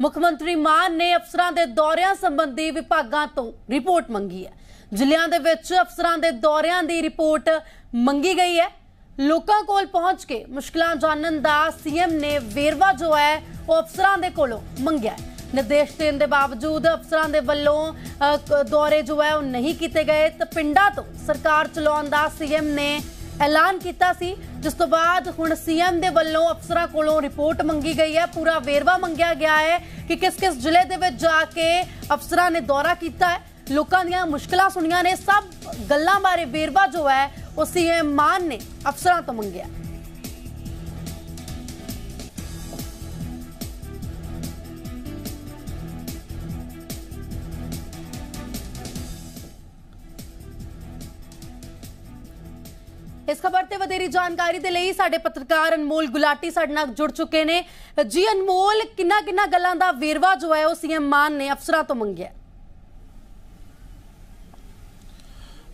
ਮੁੱਖ ਮੰਤਰੀ ਮਾਨ ਨੇ ਅਫਸਰਾਂ ਦੇ ਦੌਰਿਆਂ ਸੰਬੰਧੀ ਵਿਭਾਗਾਂ ਤੋਂ ਰਿਪੋਰਟ ਮੰਗੀ ਹੈ ਜ਼ਿਲ੍ਹਿਆਂ ਦੇ ਵਿੱਚ ਅਫਸਰਾਂ ਦੇ ਦੌਰਿਆਂ ਦੀ ਰਿਪੋਰਟ ਮੰਗੀ ਗਈ ਹੈ ਲੋਕਾਂ ਕੋਲ ਪਹੁੰਚ ਕੇ ਮੁਸ਼ਕਲਾਂ ਜਾਣਨ ਦਾ ਸੀਐਮ ਨੇ ਵੇਰਵਾ ਜੋ ਹੈ ਉਹ ਅਫਸਰਾਂ ਦੇ ਕੋਲੋਂ ਮੰਗਿਆ ਨਿਰਦੇਸ਼ ਦੇਣ ਦੇ ਬਾਵਜੂਦ ਅਫਸਰਾਂ ਦੇ ਵੱਲੋਂ ਦੌਰੇ ਜੋ ਹੈ ਉਹ ਨਹੀਂ ਕੀਤੇ ਗਏ ਤਾਂ ਪਿੰਡਾਂ ਤੋਂ ਸਰਕਾਰ ਚਲਾਉਣ ਦਾ ਸੀਐਮ ਨੇ ਐਲਾਨ ਕੀਤਾ ਸੀ ਜਿਸ ਤੋਂ ਬਾਅਦ ਹੁਣ ਸੀਐਮ ਦੇ ਵੱਲੋਂ ਅਫਸਰਾਂ ਕੋਲੋਂ ਰਿਪੋਰਟ ਮੰਗੀ ਗਈ ਹੈ ਪੂਰਾ ਵੇਰਵਾ ਮੰਗਿਆ ਗਿਆ ਹੈ ਕਿ ਕਿਸ ਕਿਸ ਜ਼ਿਲ੍ਹੇ ਦੇ ਵਿੱਚ ਜਾ ਕੇ ਅਫਸਰਾਂ ਨੇ ਦੌਰਾ ਕੀਤਾ ਹੈ ਲੋਕਾਂ ਦੀਆਂ ਮੁਸ਼ਕਲਾਂ ਸੁਣੀਆਂ ਨੇ ਸਭ ਗੱਲਾਂ ਬਾਰੇ ਵੇਰਵਾ ਜੋ ਹੈ ਉਹ ਸੀਐਮ ਮਾਨ ਨੇ ਅਫਸਰਾਂ ਤੋਂ ਮੰਗਿਆ ਇਸ ਖਬਰ ਤੇ ਵਧੇਰੀ ਜਾਣਕਾਰੀ ਦੇ ਲਈ ਸਾਡੇ ਪੱਤਰਕਾਰ ਅਨਮੋਲ ਗੁਲਾਟੀ ਸਾਡੇ ਨਾਲ ਜੁੜ ਚੁੱਕੇ ਨੇ ਜੀ ਅਨਮੋਲ ਕਿੰਨਾ ਕਿੰਨਾ ਗੱਲਾਂ ਦਾ ਵੇਰਵਾ ਜੋ ਹੈ ਉਹ ਸੀਐਮ ਮਾਨ ਨੇ ਅਫਸਰਾਂ ਤੋਂ ਮੰਗਿਆ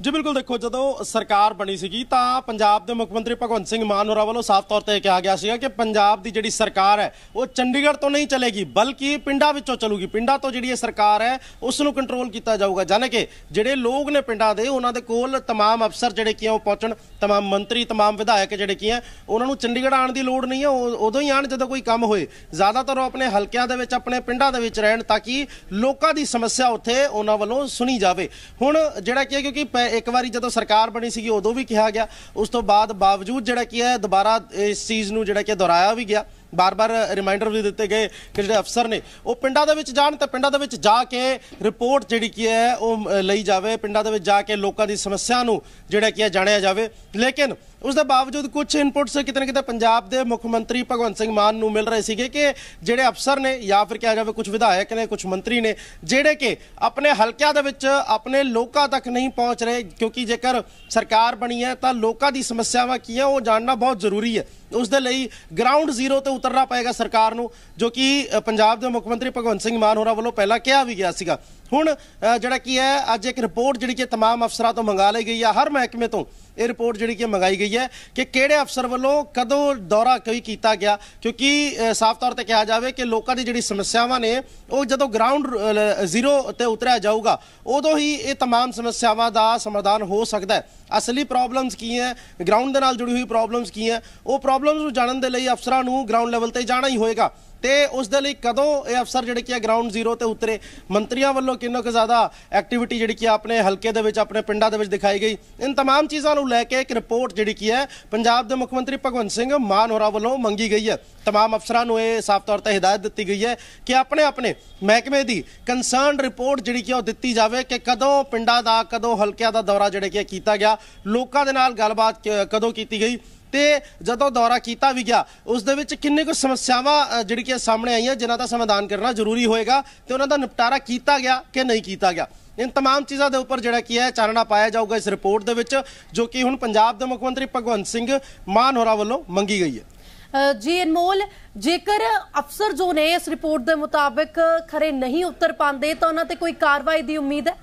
ਜੀ ਬਿਲਕੁਲ ਦੇਖੋ ਜਦੋਂ ਸਰਕਾਰ ਬਣੀ ਸੀਗੀ ਤਾਂ ਪੰਜਾਬ ਦੇ ਮੁੱਖ ਮੰਤਰੀ ਭਗਵੰਤ ਸਿੰਘ ਮਾਨ ਹੋਰਾਂ ਵੱਲੋਂ ਸਾਫ਼ ਤੌਰ ਤੇ ਕਿਹਾ ਗਿਆ ਸੀਗਾ ਕਿ ਪੰਜਾਬ ਦੀ ਜਿਹੜੀ ਸਰਕਾਰ ਹੈ ਉਹ ਚੰਡੀਗੜ੍ਹ ਤੋਂ ਨਹੀਂ ਚਲੇਗੀ ਬਲਕਿ ਪਿੰਡਾਂ ਵਿੱਚੋਂ ਚਲੂਗੀ ਪਿੰਡਾਂ ਤੋਂ ਜਿਹੜੀ ਇਹ ਸਰਕਾਰ ਹੈ ਉਸ ਨੂੰ ਕੰਟਰੋਲ ਕੀਤਾ ਜਾਊਗਾ ਜਾਨੇ ਕਿ ਜਿਹੜੇ ਲੋਕ ਨੇ ਪਿੰਡਾਂ ਦੇ ਉਹਨਾਂ ਦੇ ਕੋਲ तमाम ਅਫਸਰ ਜਿਹੜੇ ਕੀ ਉਹ ਪਹੁੰਚਣ तमाम ਮੰਤਰੀ तमाम ਵਿਧਾਇਕ ਜਿਹੜੇ ਕੀ ਆ ਉਹਨਾਂ ਨੂੰ ਚੰਡੀਗੜ੍ਹ ਆਉਣ ਦੀ ਲੋੜ ਨਹੀਂ ਹੈ ਉਦੋਂ ਹੀ ਆਣ ਜਦੋਂ ਕੋਈ ਕੰਮ ਹੋਏ ਜ਼ਿਆਦਾਤਰ ਉਹ ਆਪਣੇ ਹਲਕਿਆਂ ਦੇ ਵਿੱਚ ਆਪਣੇ ਪਿੰਡਾਂ ਦੇ ਵਿੱਚ ਰਹਿਣ ਤਾਂ ਕਿ ਲੋਕਾਂ ਦੀ ਸਮੱਸਿਆ ਉੱਥੇ ਉਹਨਾਂ ਵੱਲੋਂ ਸੁਣੀ ਜਾਵੇ ਹੁਣ ਜਿਹੜਾ ਕੀ ਕਿਉਂਕਿ ਇੱਕ ਵਾਰੀ ਜਦੋਂ ਸਰਕਾਰ ਬਣੀ ਸੀਗੀ ਉਦੋਂ ਵੀ ਕਿਹਾ ਗਿਆ ਉਸ ਤੋਂ ਬਾਅਦ ਬਾਵਜੂਦ ਜਿਹੜਾ ਕੀ ਹੈ ਦੁਬਾਰਾ ਇਸ ਚੀਜ਼ ਨੂੰ ਜਿਹੜਾ ਕਿ ਦੁਹਰਾਇਆ ਵੀ ਗਿਆ ਬਾਰ-ਬਾਰ ਰਿਮਾਈਂਡਰ ਵੀ ਦਿੱਤੇ ਗਏ ਕਿ ਜਿਹੜੇ ਅਫਸਰ ਨੇ ਉਹ ਪਿੰਡਾਂ ਦੇ ਵਿੱਚ ਜਾਣ ਤਾਂ ਪਿੰਡਾਂ ਦੇ ਵਿੱਚ ਜਾ ਕੇ ਰਿਪੋਰਟ ਜਿਹੜੀ ਕੀ ਹੈ ਉਹ ਲਈ ਜਾਵੇ ਪਿੰਡਾਂ ਦੇ ਵਿੱਚ ਜਾ ਕੇ ਲੋਕਾਂ ਦੀ ਸਮੱਸਿਆ ਨੂੰ ਜਿਹੜਾ ਕੀ ਹੈ ਜਾਣਿਆ ਜਾਵੇ ਲੇਕਿਨ ਉਸ ਦੇ ਬਾਵਜੂਦ ਕੁਝ ਇਨਪੁਟਸ ਕਿਤਨੇ ਕਿਤੇ ਪੰਜਾਬ ਦੇ ਮੁੱਖ ਮੰਤਰੀ ਭਗਵੰਤ ਸਿੰਘ ਮਾਨ ਨੂੰ ਮਿਲ ਰਹੇ ਸੀਗੇ ਕਿ ਜਿਹੜੇ ਅਫਸਰ ਨੇ ਜਾਂ ਫਿਰ ਕਿਹਾ ਜਾਵੇ ਕੁਝ ਵਿਧਾਇਕ ਨੇ ਕੁਝ ਮੰਤਰੀ ਨੇ ਜਿਹੜੇ ਕਿ ਆਪਣੇ ਹਲਕਿਆਂ ਦੇ ਵਿੱਚ ਆਪਣੇ ਲੋਕਾਂ ਤੱਕ ਨਹੀਂ ਪਹੁੰਚ ਰਹੇ ਕਿਉਂਕਿ ਜੇਕਰ ਸਰਕਾਰ ਬਣੀ ਹੈ ਤਾਂ ਲੋਕਾਂ ਦੀ ਸਮੱਸਿਆਵਾਂ ਕੀ ਹੈ ਉਹ ਜਾਣਨਾ ਬਹੁਤ ਜ਼ਰੂਰੀ ਹੈ ਉਸ ਦੇ ਲਈ ਗਰਾਊਂਡ ਜ਼ੀਰੋ ਤੇ ਉਤਰਨਾ ਪਏਗਾ ਸਰਕਾਰ ਨੂੰ ਜੋ ਕਿ ਪੰਜਾਬ ਦੇ ਮੁੱਖ ਮੰਤਰੀ ਭਗਵੰਤ ਸਿੰਘ ਮਾਨ ਹੋਰਾਂ ਵੱਲੋਂ ਪਹਿਲਾਂ ਕਿਹਾ ਵੀ ਗਿਆ ਸੀਗਾ ਹੁਣ ਜਿਹੜਾ ਕੀ ਹੈ ਅੱਜ ਇੱਕ ਰਿਪੋਰਟ ਜਿਹੜੀ ਕਿ तमाम ਅਫਸਰਾਂ ਤੋਂ ਮੰਗਾ ਲਈ ਗਈ ਹੈ ਹਰ ਮਹਿਕਮੇ ਤੋਂ ਇਹ ਰਿਪੋਰਟ ਜਿਹੜੀ ਕਿ ਮੰਗਾਈ ਗਈ ਹੈ ਕਿ ਕਿਹੜੇ ਅਫਸਰ ਵੱਲੋਂ ਕਦੋਂ ਦੌਰਾ ਕੋਈ ਕੀਤਾ ਗਿਆ ਕਿਉਂਕਿ ਸਾਫ਼ ਤੌਰ ਤੇ ਕਿਹਾ ਜਾਵੇ ਕਿ ਲੋਕਾਂ ਦੀ ਜਿਹੜੀ ਸਮੱਸਿਆਵਾਂ ਨੇ ਉਹ ਜਦੋਂ ਗਰਾਊਂਡ ਜ਼ੀਰੋ ਤੇ ਉਤਰਿਆ ਜਾਊਗਾ ਉਦੋਂ ਹੀ ਇਹ तमाम ਸਮੱਸਿਆਵਾਂ ਦਾ ਸਮਾਧਾਨ ਹੋ ਸਕਦਾ ਹੈ ਅਸਲੀ ਪ੍ਰੋਬਲਮਸ ਕੀ ਹੈ ਗਰਾਊਂਡ ਦੇ ਨਾਲ ਜੁੜੀ ਹੋਈ ਪ੍ਰੋਬਲਮਸ ਕੀ ਹੈ ਉਹ ਪ੍ਰੋਬਲਮਸ ਨੂੰ ਜਾਣਨ ਦੇ ਲਈ ਅਫਸਰਾਂ ਨੂੰ ਗਰਾਊਂਡ ਲੈਵਲ ਤੇ ਜਾਣਾ ਹੀ ਹੋਏਗਾ ਤੇ ਉਸ ਦੇ ਲਈ ਕਦੋਂ ਇਹ ਅਫਸਰ ਜਿਹੜੇ ਕਿ ਗਰਾਊਂਡ ਜ਼ੀਰੋ ਤੇ ਉਤਰੇ ਮੰਤਰੀਆਂ ਵੱਲੋਂ ਕਿੰਨਾ ਕੁ ਜ਼ਿਆਦਾ ਐਕਟੀਵਿਟੀ ਜਿਹੜੀ ਕਿ ਆਪਣੇ ਹਲਕੇ ਦੇ ਵਿੱਚ ਆਪਣੇ ਪਿੰਡਾਂ ਦੇ ਵਿੱਚ ਦਿਖਾਈ ਗਈ ਇਨ तमाम ਚੀਜ਼ਾਂ ਨੂੰ ਲੈ ਕੇ ਇੱਕ ਰਿਪੋਰਟ ਜਿਹੜੀ ਕਿ ਹੈ ਪੰਜਾਬ ਦੇ ਮੁੱਖ ਮੰਤਰੀ ਭਗਵੰਤ ਸਿੰਘ ਮਾਨ ਹੋਰਾ ਵੱਲੋਂ ਮੰਗੀ ਗਈ ਹੈ तमाम ਅਫਸਰਾਂ ਨੂੰ ਇਹ ਸਾਫ਼ ਤੌਰ ਤੇ ਹਦਾਇਤ ਦਿੱਤੀ ਗਈ ਹੈ ਕਿ ਆਪਣੇ ਆਪਣੇ ਮਹਿਕਮੇ ਦੀ ਕੰਸਰਨ ਰਿਪੋਰਟ ਜਿਹੜੀ ਕਿ ਉਹ ਦਿੱਤੀ ਜਾਵੇ ਕਿ ਕਦੋਂ ਪਿੰਡਾਂ ਦਾ ਕਦੋਂ ਹਲਕਿਆਂ ਦਾ ਦੌਰਾ ਜਿਹੜੇ ਕਿ ਕੀਤਾ ਗਿਆ ਲੋਕਾਂ ਦੇ ਨਾਲ ਗੱਲਬਾਤ ਕਦੋਂ ਕੀਤੀ ਗਈ ਤੇ ਜਦੋਂ ਦੌਰਾ ਕੀਤਾ ਵੀ ਗਿਆ ਉਸ ਦੇ ਵਿੱਚ ਕਿੰਨੇ ਕੁ ਸਮੱਸਿਆਵਾਂ ਜਿਹੜੀ ਕਿ ਸਾਹਮਣੇ ਆਈਆਂ ਜਿਨ੍ਹਾਂ ਦਾ ਸਮਾਧਾਨ ਕਰਨਾ ਜ਼ਰੂਰੀ ਹੋਏਗਾ ਤੇ ਉਹਨਾਂ ਦਾ ਨਿਪਟਾਰਾ ਕੀਤਾ ਗਿਆ ਕਿ ਨਹੀਂ ਕੀਤਾ ਗਿਆ ਇਨ तमाम ਚੀਜ਼ਾਂ ਦੇ ਉੱਪਰ ਜਿਹੜਾ ਕੀ ਹੈ ਚਾਨਣਾ ਪਾਇਆ ਜਾਊਗਾ ਇਸ ਰਿਪੋਰਟ ਦੇ ਵਿੱਚ ਜੋ ਕਿ ਹੁਣ ਪੰਜਾਬ ਦੇ ਮੁੱਖ ਮੰਤਰੀ ਭਗਵੰਤ ਸਿੰਘ ਮਾਨ ਹੋਰਾ ਵੱਲੋਂ ਮੰਗੀ ਗਈ ਹੈ ਜੀ ਅਨਮੋਲ ਜੇਕਰ ਅਫਸਰ ਜੋ ਨੇ ਇਸ ਰਿਪੋਰਟ ਦੇ ਮੁਤਾਬਕ ਖਰੇ ਨਹੀਂ ਉਤਰ ਪਾਉਂਦੇ ਤਾਂ ਉਹਨਾਂ ਤੇ ਕੋਈ ਕਾਰਵਾਈ ਦੀ ਉਮੀਦ ਹੈ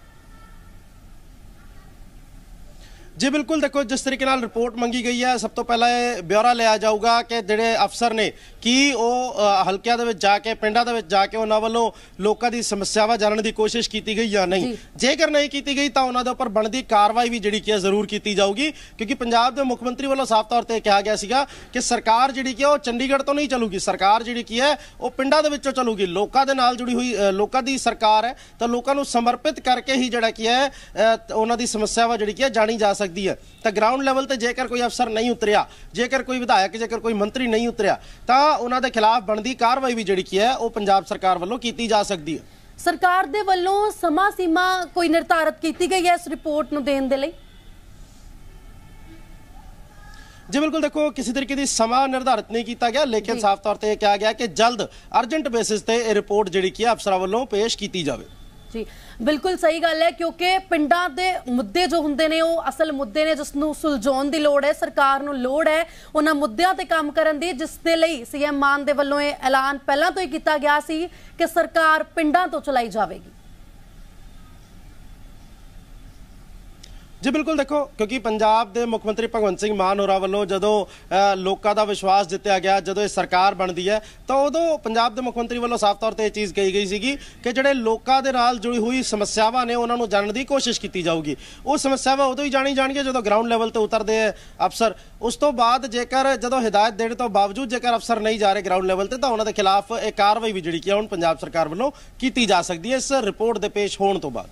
ਜੀ ਬਿਲਕੁਲ ਦੇਖੋ ਜਿਸ ਤਰੀਕੇ ਨਾਲ ਰਿਪੋਰਟ ਮੰਗੀ ਗਈ ਹੈ ਸਭ ਤੋਂ ਪਹਿਲਾਂ ਇਹ ਬਿਉਰਾ ਲਿਆ ਜਾਊਗਾ ਕਿ ਜਿਹੜੇ ਅਫਸਰ ਨੇ ਕੀ ਉਹ ਹਲਕਿਆਂ ਦੇ ਵਿੱਚ ਜਾ ਕੇ ਪਿੰਡਾਂ ਦੇ ਵਿੱਚ ਜਾ ਕੇ ਉਹਨਾਂ ਵੱਲੋਂ ਲੋਕਾਂ ਦੀ ਸਮੱਸਿਆਵਾਂ ਜਾਣਨ ਦੀ ਕੋਸ਼ਿਸ਼ ਕੀਤੀ ਗਈ ਜਾਂ ਨਹੀਂ ਜੇਕਰ ਨਹੀਂ ਕੀਤੀ ਗਈ ਤਾਂ ਉਹਨਾਂ ਦੇ ਉੱਪਰ ਬਣਦੀ ਕਾਰਵਾਈ ਵੀ ਜਿਹੜੀ ਕਿ ਜ਼ਰੂਰ ਕੀਤੀ ਜਾਊਗੀ ਕਿਉਂਕਿ ਪੰਜਾਬ ਦੇ ਮੁੱਖ ਮੰਤਰੀ ਵੱਲੋਂ ਸਾਫ਼ ਤੌਰ ਤੇ ਕਿਹਾ ਗਿਆ ਸੀਗਾ ਕਿ ਸਰਕਾਰ ਜਿਹੜੀ ਕਿ ਉਹ ਚੰਡੀਗੜ੍ਹ ਤੋਂ ਨਹੀਂ ਚੱਲੂਗੀ ਸਰਕਾਰ ਜਿਹੜੀ ਕੀ ਹੈ ਉਹ ਪਿੰਡਾਂ ਦੇ ਵਿੱਚੋਂ ਚੱਲੂਗੀ ਲੋਕਾਂ ਦੇ ਨਾਲ ਜੁੜੀ ਹੋਈ ਲੋਕਾਂ ਦੀ ਸਰਕਾਰ ਹੈ ਤਾਂ ਲੋਕਾਂ ਨੂੰ ਸਮਰਪਿਤ ਕਰਕੇ ਹੀ ਜਿਹੜਾ ਕੀ ਹੈ ਉਹਨਾਂ ਦੀ ਸਮੱਸਿਆਵਾਂ ਜਿਹੜੀ ਕੀ ਹੈ ਜਾਣੀ ਜਾ ਸਕਦੀ ਸਕਦੀ ਹੈ ਤਾਂ ਗਰਾਊਂਡ ਲੈਵਲ ਤੇ ਜੇਕਰ ਕੋਈ ਅਫਸਰ ਨਹੀਂ ਉਤਰਿਆ ਜੇਕਰ ਕੋਈ ਵਿਧਾਇਕ ਜੇਕਰ ਕੋਈ ਮੰਤਰੀ ਨਹੀਂ ਉਤਰਿਆ ਤਾਂ ਉਹਨਾਂ ਦੇ ਖਿਲਾਫ ਬਣਦੀ ਕਾਰਵਾਈ ਵੀ ਜਿਹੜੀ ਕੀ ਹੈ ਉਹ ਪੰਜਾਬ ਸਰਕਾਰ ਵੱਲੋਂ ਕੀਤੀ ਜਾ ਸਕਦੀ ਹੈ ਸਰਕਾਰ ਦੇ ਵੱਲੋਂ ਸਮਾਂ ਸੀਮਾ ਕੋਈ ਨਿਰਧਾਰਤ ਕੀਤੀ ਗਈ ਹੈ ਇਸ ਰਿਪੋਰਟ ਨੂੰ ਦੇਣ ਦੇ ਲਈ ਜੀ ਬਿਲਕੁਲ ਦੇਖੋ ਕਿਸੇ ਤਰੀਕੇ ਦੀ ਸਮਾਂ ਨਿਰਧਾਰਤ ਨਹੀਂ ਕੀਤਾ ਗਿਆ ਲੇਕਿਨ ਸਾਫ਼ ਤੌਰ ਤੇ ਇਹ ਕਿਹਾ ਗਿਆ ਕਿ ਜਲਦ ਅਰਜੈਂਟ ਬੇਸਿਸ ਤੇ ਇਹ ਰਿਪੋਰਟ ਜਿਹੜੀ ਕੀ ਹੈ ਅਫਸਰਾਂ ਵੱਲੋਂ ਪੇਸ਼ ਕੀਤੀ ਜਾਵੇ ਜੀ ਬਿਲਕੁਲ ਸਹੀ ਗੱਲ ਹੈ ਕਿਉਂਕਿ ਪਿੰਡਾਂ ਦੇ ਮੁੱਦੇ ਜੋ ਹੁੰਦੇ ਨੇ ਉਹ ਅਸਲ ਮੁੱਦੇ ਨੇ ਜਿਸ ਨੂੰ ਸੁਲਝਾਉਣ ਦੀ ਲੋੜ ਹੈ ਸਰਕਾਰ ਨੂੰ ਲੋੜ ਹੈ ਉਹਨਾਂ ਮੁੱਦਿਆਂ ਤੇ ਕੰਮ ਕਰਨ ਦੀ ਜਿਸ ਦੇ ਲਈ ਸੀਐਮ ਮਾਨ ਦੇ ਵੱਲੋਂ ਇਹ ਐਲਾਨ ਪਹਿਲਾਂ ਤੋਂ ਹੀ ਕੀਤਾ ਗਿਆ ਸੀ ਕਿ ਸਰਕਾਰ ਪਿੰਡਾਂ ਤੋਂ ਚਲਾਈ ਜਾਵੇਗੀ ਜੀ ਬਿਲਕੁਲ ਦੇਖੋ ਕਿਉਂਕਿ ਪੰਜਾਬ ਦੇ ਮੁੱਖ ਮੰਤਰੀ ਭਗਵੰਤ ਸਿੰਘ ਮਾਨ ਹੋਰਾਂ ਵੱਲੋਂ ਜਦੋਂ ਲੋਕਾਂ ਦਾ ਵਿਸ਼ਵਾਸ ਜਿੱਤਿਆ ਗਿਆ ਜਦੋਂ ਇਹ ਸਰਕਾਰ ਬਣਦੀ ਹੈ ਤਾਂ ਉਦੋਂ ਪੰਜਾਬ ਦੇ ਮੁੱਖ ਮੰਤਰੀ ਵੱਲੋਂ ਸਾਫ਼ ਤੌਰ ਤੇ ਇਹ ਚੀਜ਼ ਕਹੀ ਗਈ ਸੀਗੀ ਕਿ ਜਿਹੜੇ ਲੋਕਾਂ ਦੇ ਨਾਲ ਜੁੜੀ ਹੋਈ ਸਮੱਸਿਆਵਾਂ ਨੇ ਉਹਨਾਂ ਨੂੰ ਜਾਣਨ ਦੀ ਕੋਸ਼ਿਸ਼ ਕੀਤੀ ਜਾਊਗੀ ਉਹ ਸਮੱਸਿਆਵਾਂ ਉਦੋਂ ਹੀ ਜਾਣੀ ਜਾਣਗੀਆਂ ਜਦੋਂ ਗਰਾਊਂਡ ਲੈਵਲ ਤੇ ਉਤਰਦੇ ਅਫਸਰ ਉਸ ਤੋਂ ਬਾਅਦ ਜੇਕਰ ਜਦੋਂ ਹਦਾਇਤ ਦੇਣ ਤੋਂ ਬਾਵਜੂਦ ਜੇਕਰ ਅਫਸਰ ਨਹੀਂ ਜਾ ਰਹੇ ਗਰਾਊਂਡ ਲੈਵਲ ਤੇ ਤਾਂ ਉਹਨਾਂ ਦੇ ਖਿਲਾਫ ਇਹ ਕਾਰਵਾਈ ਵੀ ਜਿਹੜੀ ਕਿ ਹੁਣ ਪੰਜਾਬ ਸਰਕਾਰ ਵੱਲੋਂ ਕੀਤੀ ਜਾ ਸਕਦੀ ਹੈ ਇਸ ਰਿਪੋਰਟ ਦੇ ਪੇਸ਼ ਹੋਣ ਤੋਂ ਬਾਅਦ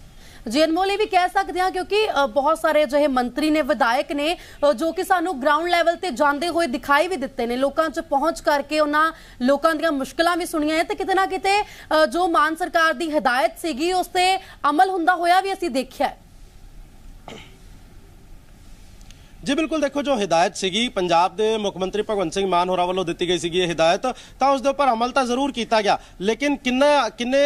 ਜੀ ਅਨਮੋਲ ਇਹ ਵੀ ਕਹਿ ਸਕਦੇ ਹਾਂ ਕਿਉਂਕਿ ਬਹੁਤ ਸਾਰੇ ਜਿਹੇ ਮੰਤਰੀ ਨੇ ਵਿਧਾਇਕ ਨੇ ਜੋ ਕਿ ਸਾਨੂੰ ਗਰਾਊਂਡ ਲੈਵਲ ਤੇ ਜਾਂਦੇ ਹੋਏ ਦਿਖਾਈ ਵੀ ਦਿੱਤੇ ਨੇ ਲੋਕਾਂ 'ਚ ਪਹੁੰਚ ਕਰਕੇ ਉਹਨਾਂ ਲੋਕਾਂ ਦੀਆਂ ਮੁਸ਼ਕਲਾਂ ਵੀ ਸੁਣੀਆਂ ਤੇ ਕਿਤੇ ਨਾ ਕਿਤੇ ਜੋ ਮਾਨ ਸਰਕਾਰ ਦੀ ਹਦਾਇਤ ਸੀਗੀ ਉਸ ਤੇ ਅਮਲ ਹੁੰਦਾ ਹੋਇਆ ਵੀ ਅਸੀਂ ਦੇਖਿਆ ਜੀ ਬਿਲਕੁਲ ਦੇਖੋ ਜੋ ਹਦਾਇਤ ਸੀਗੀ ਪੰਜਾਬ ਦੇ ਮੁੱਖ ਮੰਤਰੀ ਭਗਵੰਤ ਸਿੰਘ ਮਾਨ ਹੋਰਾਂ ਵੱਲੋਂ ਦਿੱਤੀ ਗਈ ਸੀਗੀ ਇਹ ਹਦਾਇਤ ਤਾਂ ਉਸ ਦੇ ਉੱਪਰ ਅਮਲ ਤਾਂ ਜ਼ਰੂਰ ਕੀਤਾ ਗਿਆ ਲੇਕਿਨ ਕਿੰਨਾ ਕਿੰਨੇ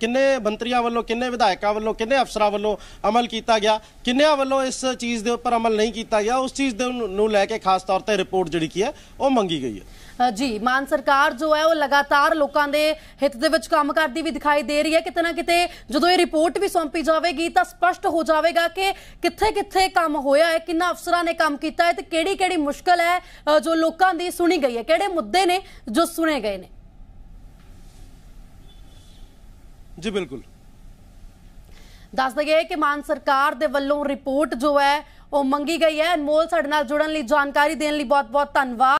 ਕਿੰਨੇ ਮੰਤਰੀਆਂ ਵੱਲੋਂ ਕਿੰਨੇ ਵਿਧਾਇਕਾਂ ਵੱਲੋਂ ਕਿੰਨੇ ਅਫਸਰਾਂ ਵੱਲੋਂ ਅਮਲ ਕੀਤਾ ਗਿਆ ਕਿੰਨਿਆਂ ਵੱਲੋਂ ਇਸ ਚੀਜ਼ ਦੇ ਉੱਪਰ ਅਮਲ ਨਹੀਂ ਕੀਤਾ ਗਿਆ ਉਸ ਚੀਜ਼ ਨੂੰ ਲੈ ਕੇ ਖਾਸ ਤੌਰ ਤੇ ਰਿਪੋਰਟ ਜਿਹੜੀ ਕੀ ਹੈ ਉਹ ਮੰਗੀ ਗਈ ਹੈ ਜੀ ਮਾਨ ਸਰਕਾਰ ਜੋ ਹੈ ਉਹ ਲਗਾਤਾਰ ਲੋਕਾਂ ਦੇ ਹਿੱਤ ਦੇ ਵਿੱਚ ਕੰਮ ਕਰਦੀ ਵੀ ਦਿਖਾਈ ਦੇ ਰਹੀ ਹੈ ਕਿਤੇ ਨਾ ਕਿਤੇ ਜਦੋਂ ਇਹ ਰਿਪੋਰਟ ਵੀ ਸੌਂਪੀ ਜਾਵੇਗੀ ਤਾਂ ਸਪਸ਼ਟ ਹੋ ਜਾਵੇਗਾ ਕਿ ਕਿੱਥੇ ਕਿੱਥੇ ਕੰਮ ਹੋਇਆ ਹੈ ਕਿੰਨਾ ਅਫਸਰਾਂ ਨੇ ਕੰਮ ਕੀਤਾ ਹੈ ਤੇ ਕਿਹੜੀ ਕਿਹੜੀ ਮੁਸ਼ਕਲ ਹੈ ਜੋ ਲੋਕਾਂ ਦੀ ਸੁਣੀ ਗਈ ਹੈ ਕਿਹੜੇ ਮੁੱਦੇ ਨੇ ਜੋ ਸੁਣੇ ਗਏ ਨੇ ਜੀ ਬਿਲਕੁਲ ਦੱਸ ਦਈਏ ਕਿ ਮਾਨ ਸਰਕਾਰ ਦੇ ਵੱਲੋਂ ਰਿਪੋਰਟ ਜੋ ਹੈ ਉਹ ਮੰਗੀ ਗਈ ਹੈ ਅਨਮੋਲ ਸਾਡੇ ਨਾਲ ਜੁੜਨ ਲਈ ਜਾਣਕਾਰੀ ਦੇਣ ਲਈ ਬਹੁਤ-ਬਹੁਤ ਧੰਨਵਾਦ